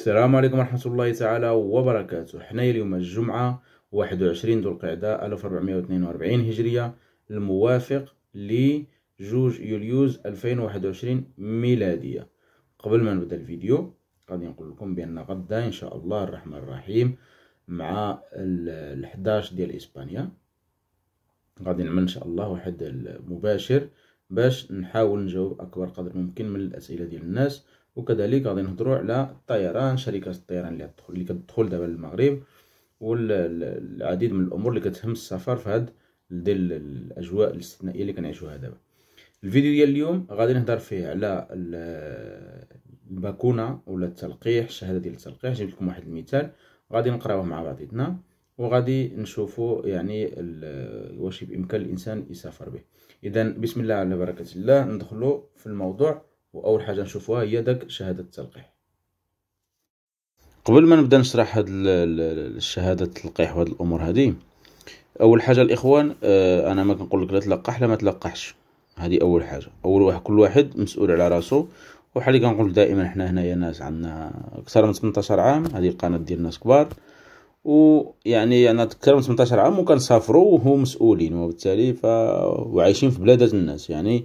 السلام عليكم ورحمة الله تعالى وبركاته حنا اليوم الجمعة 21 ذو القعدة 1442 هجرية الموافق يوليوز ألفين يوليوز 2021 ميلادية قبل ما نبدأ الفيديو غادي نقول لكم بأن غدا إن شاء الله الرحمن الرحيم مع ال 11 ديال إسبانيا غادي نعمل إن شاء الله واحد المباشر باش نحاول نجاوب أكبر قدر ممكن من الأسئلة ديال الناس وكذلك غادي نهضروا على الطيران شركات الطيران اللي تدخل اللي كتدخل دابا للمغرب والعديد من الامور اللي كتهم السفر في هاد ديال الاجواء الاستثنائيه اللي كنعيشوها دابا الفيديو ديال اليوم غادي نهضر فيه على الباكونه ولا التلقيح الشهاده ديال التلقيح جبت لكم واحد المثال غادي نقراوه مع بعضيتنا وغادي نشوفوا يعني واش بامكان الانسان يسافر به اذا بسم الله على بركه الله ندخلوا في الموضوع واول حاجه نشوفوها هي داك شهاده التلقيح قبل ما نبدا نشرح هاد الشهاده التلقيح وهاد الامور هادي اول حاجه الاخوان آه، انا ما كنقول لك لا تلقح لا ما تلقحش هادي اول حاجه اول واحد كل واحد مسؤول على راسو وحالي كنقول دائما حنا هنايا ناس عندنا اكثر من 18 عام هذه القناه ديال ناس كبار ويعني انا اكثر من 18 عام وكنسافروا وهم مسؤولين وبالتالي ف وعايشين في بلادات الناس يعني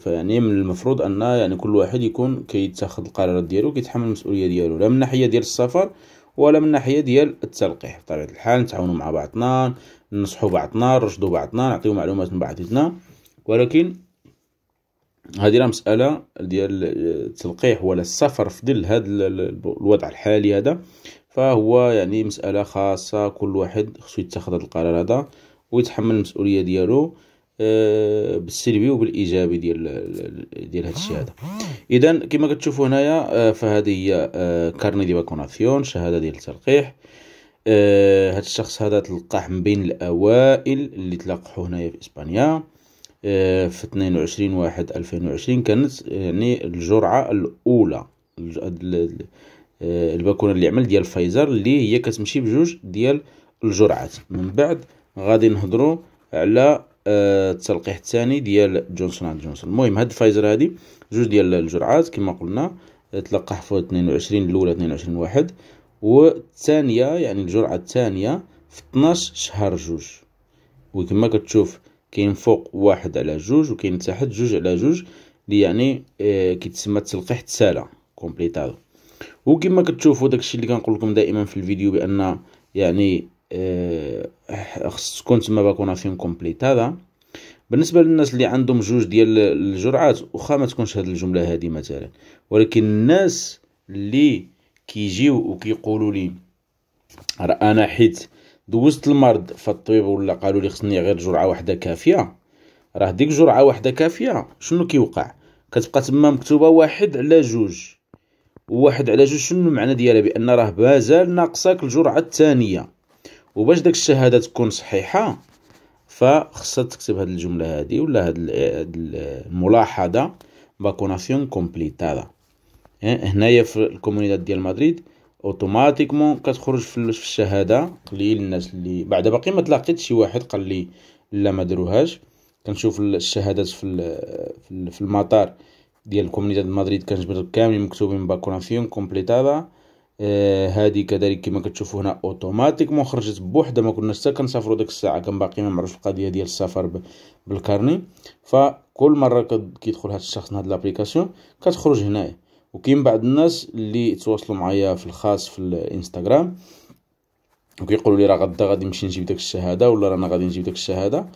فيعني من المفروض ان يعني كل واحد يكون كيتاخذ القرارات ديالو كيتحمل المسؤوليه ديالو لا من ناحيه ديال السفر ولا من ناحيه ديال التلقيح بطبيعه الحال نتعاونوا مع بعضنا ننصحوا بعضنا نرشدوا بعضنا نعطيو معلومات من بعضنا ولكن هذه راه مساله ديال التلقيح ولا السفر في ظل هذا الوضع الحالي هذا فهو يعني مساله خاصه كل واحد خصو يتخذ هذا القرار هذا ويتحمل المسؤوليه ديالو آه، بالسلبي وبالايجابي ديال ديال آه. هذا الشيء هذا اذا كما كتشوفوا هنايا آه، فهذه هي كارني دي فاكوناسيون شهاده ديال التلقيح هذا الشخص هذا تلقح من بين الاوائل اللي تلقحوا هنايا في اسبانيا في 22 واحد 2020 كانت يعني الجرعه الاولى الباكونه اللي عمل ديال فايزر اللي هي كتمشي بجوج ديال الجرعات من بعد غادي نهضروا على التلقيح الثاني ديال جونسون اند جونسون المهم هاد فايزر هادي جوج ديال الجرعات كما قلنا تلقح في 22 الاولى 22 واحد والثانيه يعني الجرعه الثانيه في 12 شهر جوج وكما كتشوف كاين فوق واحد على جوج وكاين تحت جوج على جوج اللي يعني آه، كيتسمى التلقيح تسالى كومبليتادو وكما كتشوفوا داكشي اللي كنقول لكم دائما في الفيديو بان يعني آه، خص تكون تما باكونا كومبليتادا بالنسبه للناس اللي عندهم جوج ديال الجرعات واخا ما تكونش هذه الجمله هذه مثلا ولكن الناس اللي كيجيو وكيقولوا لي راه انا حيت دوزت المرض فالطبيب ولا قالوا لي خصني غير جرعه واحده كافيه راه ديك جرعه واحده كافيه شنو كيوقع كتبقى تما مكتوبه واحد على جوج واحد على جوج شنو المعنى ديالها بان راه مازال ناقصك الجرعه الثانيه وباش داك الشهاده تكون صحيحه فخصها تكتب هاد الجمله هادي ولا هاد الملاحظه باكوناسيون كومبليتادا إيه، هنايا في الكومونيدات ديال مدريد اوتوماتيكمون كتخرج في الشهاده قليل الناس اللي بعدا باقي ما تلاقيت شي واحد قال لي لا ما داروهاش كنشوف الشهادات في في المطار ديال كومونيتات مدريد كنجبد كاملين مكتوبين باكوناسيون كومبليتادا آه، هذه كذلك كما كتشوفوا هنا اوتوماتيكمون خرجت بوحده ما كناش حتى كنسافروا ديك الساعه كان باقي ما معروف القضيه ديال السفر بالكارني فكل مره كيدخل هذا الشخص لهاد لابليكاسيون كتخرج هنايا وكاين بعض الناس اللي تواصلوا معايا في الخاص في الانستغرام وكيقولوا لي راه غدا غادي نمشي نجيب داك الشهاده ولا رانا غادي نجيب داك الشهاده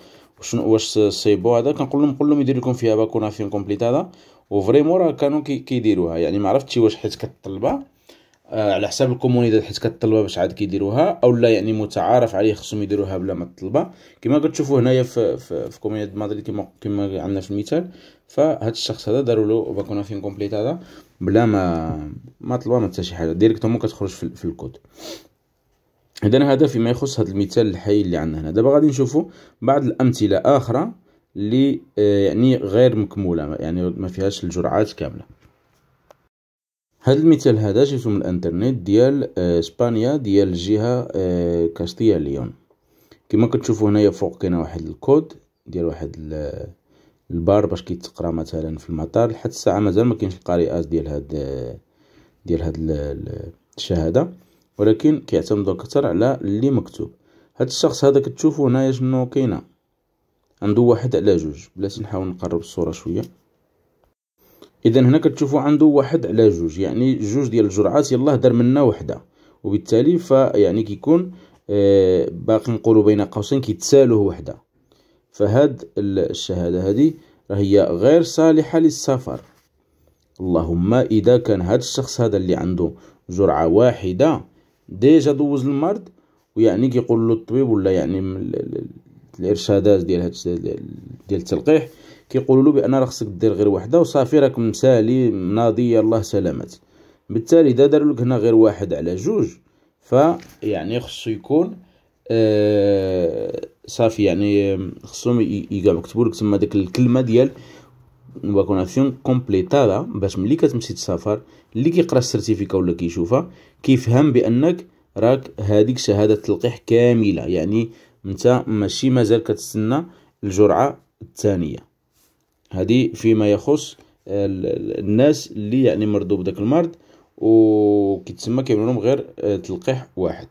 وشنو واش سيبو هذا كنقول لهم قول لهم يدير لكم فيها باكونافيون فين كومبليت وفريمون راه كانوا كيديروها يعني ما عرفتش واش حيت كطلبها آه، على حساب الكومونيتي حيت كطلبها باش عاد كيديروها اولا يعني متعارف عليه خصهم يديروها بلا ما تطلبها كما كتشوفوا هنايا في في, في كومونيتي مدريد كما كما عندنا في المثال فهاد الشخص هذا داروا له فين كومبليت هذا بلا ما ما طلبها ما حتى شي حاجه ديريكتومون كتخرج في, في الكود اذا هذا فيما يخص هذا المثال الحي اللي عندنا هنا دابا غادي نشوفوا بعض الامثله اخرى اللي آه، يعني غير مكموله يعني ما فيهاش الجرعات كامله هاد المثال هذا جبتو من الانترنت ديال آه، اسبانيا ديال الجهه آه، كاستيا ليون كما كتشوفوا هنايا فوق كاين واحد الكود ديال واحد البار باش كيتقرا مثلا في المطار لحد الساعه مازال ما كاينش القارئات ديال هاد ديال هاد الشهاده ولكن كيعتمدوا اكثر على اللي مكتوب هاد الشخص هذا كتشوفوا هنايا شنو كاينه عنده واحد على جوج بلاتي نحاول نقرب الصوره شويه اذا هنا كتشوفوا عنده واحد على جوج يعني جوج ديال الجرعات يلاه دار منا وحده وبالتالي فيعني كيكون آه، باقي نقولوا بين قوسين كيتسالوه وحده فهاد الشهاده هذه هي غير صالحه للسفر اللهم اذا كان هاد الشخص هذا اللي عنده جرعه واحده ديجا دوز المرض ويعني كيقول له الطبيب ولا يعني الارشادات ديال هاد ديال التلقيح كيقولوا له بان راه خصك دير غير وحده وصافي راك مسالي ناضي الله سلامات بالتالي اذا دا داروا لك هنا غير واحد على جوج فيعني خصو يكون آه صافي يعني خصهم يكتبوا لك تما ديك الكلمه ديال فاكوناسيون كومبليتادا باش ملي كتمشي تسافر اللي كيقرا السيرتيفيكا ولا كيشوفها كيفهم بانك راك هذيك شهاده تلقيح كامله يعني انت ماشي مازال كتسنى الجرعه الثانيه هذه فيما يخص الناس اللي يعني مرضوا بداك المرض وكيتسمى كيعملوا لهم غير آه، تلقيح واحد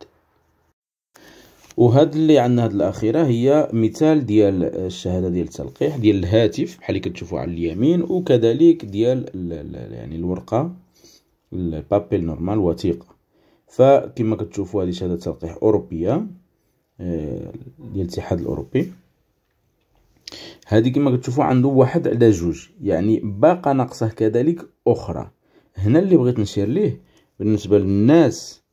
وهاد اللي عندنا هاد الاخيره هي مثال ديال الشهاده ديال التلقيح ديال الهاتف بحال اللي كتشوفوا على اليمين وكذلك ديال يعني الورقه البابيل نورمال وثيقه فكما كتشوفوا هذه شهاده تلقيح اوروبيه آه، ديال الاتحاد الاوروبي هذه كما كتشوفوا عنده واحد على جوج يعني باقى ناقصه كذلك اخرى هنا اللي بغيت نشير ليه بالنسبه للناس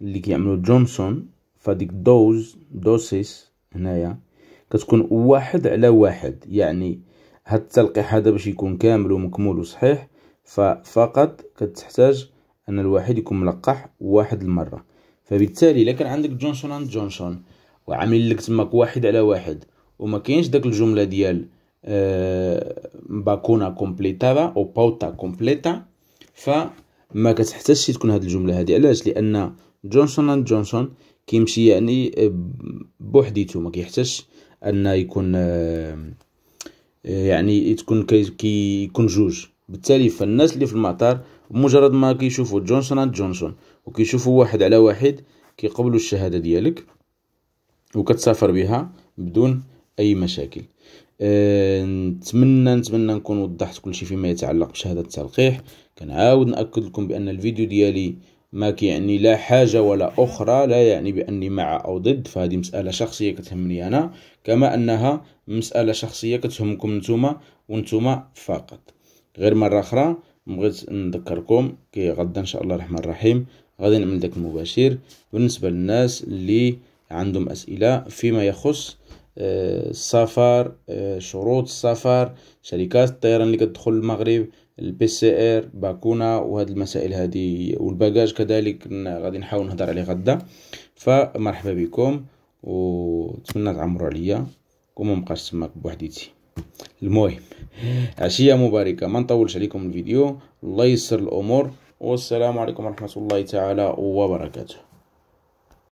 اللي كيعملوا جونسون فديك دوز دوسيس هنايا كتكون واحد على واحد يعني هاد التلقيح هذا باش يكون كامل ومكمول وصحيح ففقط كتحتاج ان الواحد يكون ملقح واحد المره فبالتالي لكن عندك جونسون اند جونسون وعامل لك تماك واحد على واحد وما كاينش داك الجمله ديال آه، باكونا كومبليتادا او باوتا كومبليتا فما كتحتاجش تكون هاد الجمله هادي علاش لان جونسون اند جونسون كيمشي يعني آه، بوحديتو ما كيحتاجش ان يكون آه، يعني تكون كيكون جوج بالتالي فالناس اللي في المطار مجرد ما كيشوفوا جونسون اند جونسون وكيشوفوا واحد على واحد كيقبلوا الشهاده ديالك وكتسافر بها بدون اي مشاكل آه، نتمنى نتمنى نكون وضحت كل شيء فيما يتعلق بشهاده التلقيح كنعاود ناكد لكم بان الفيديو ديالي ما كيعني لا حاجة ولا أخرى لا يعني بأني مع أو ضد فهذه مسألة شخصية كتهمني أنا كما أنها مسألة شخصية كتهمكم نتوما ونتوما فقط غير مرة أخرى بغيت نذكركم كي غدا إن شاء الله الرحمن الرحيم غادي نعمل داك المباشر بالنسبة للناس اللي عندهم أسئلة فيما يخص السفر آه، شروط السفر شركات الطيران اللي كتدخل المغرب البي سي ار باكونا وهاد المسائل هادي والباجاج كذلك غادي نحاول نهضر عليه غدا فمرحبا بكم ونتمنى تعمروا عليا وما نبقاش تماك بوحديتي المهم عشيه مباركه ما نطولش عليكم الفيديو الله يسر الامور والسلام عليكم ورحمه الله تعالى وبركاته